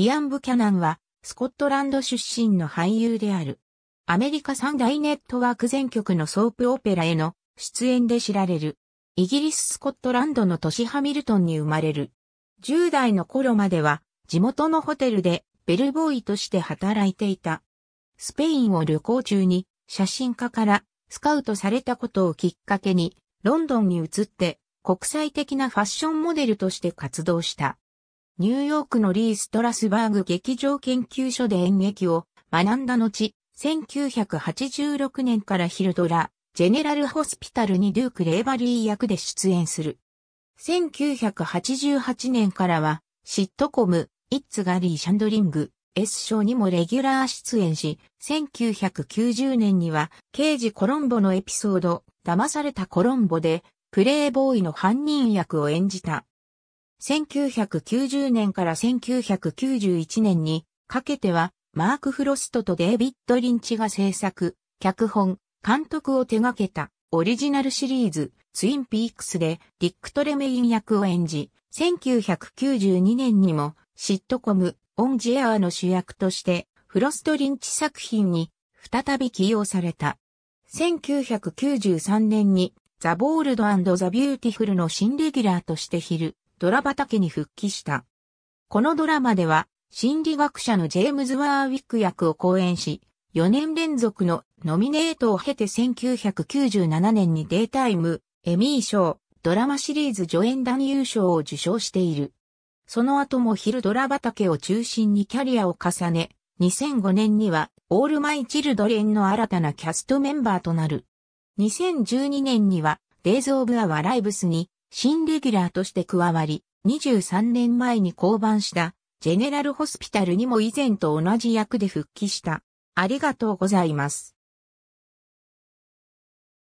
イアン・ブキャナンは、スコットランド出身の俳優である。アメリカ三大ネットワーク全局のソープオペラへの出演で知られる。イギリス・スコットランドの都市ハミルトンに生まれる。10代の頃までは、地元のホテルでベルボーイとして働いていた。スペインを旅行中に、写真家からスカウトされたことをきっかけに、ロンドンに移って、国際的なファッションモデルとして活動した。ニューヨークのリー・ストラスバーグ劇場研究所で演劇を学んだ後、1986年からヒルドラ、ジェネラルホスピタルにデューク・レイバリー役で出演する。1988年からは、シットコム、イッツ・ガリー・シャンドリング、S 賞にもレギュラー出演し、1990年には、刑事コロンボのエピソード、騙されたコロンボで、プレイボーイの犯人役を演じた。1990年から1991年にかけては、マーク・フロストとデイビッド・リンチが制作、脚本、監督を手掛けたオリジナルシリーズ、ツインピークスでディック・トレメイン役を演じ、1992年にもシットコム、オン・ジェアーの主役として、フロスト・リンチ作品に再び起用された。1993年にザ・ボールドザ・ビューティフルの新レギュラーとして昼、ドラ畑に復帰した。このドラマでは、心理学者のジェームズ・ワーウィック役を講演し、4年連続のノミネートを経て1997年にデイタイム、エミー賞、ドラマシリーズ助演男優賞を受賞している。その後も昼ドラ畑を中心にキャリアを重ね、2005年にはオールマイ・チルドレンの新たなキャストメンバーとなる。2012年にはデイズ・オブ・アワ・ライブスに新レギュラーとして加わり、23年前に降板したジェネラルホスピタルにも以前と同じ役で復帰した。ありがとうございます。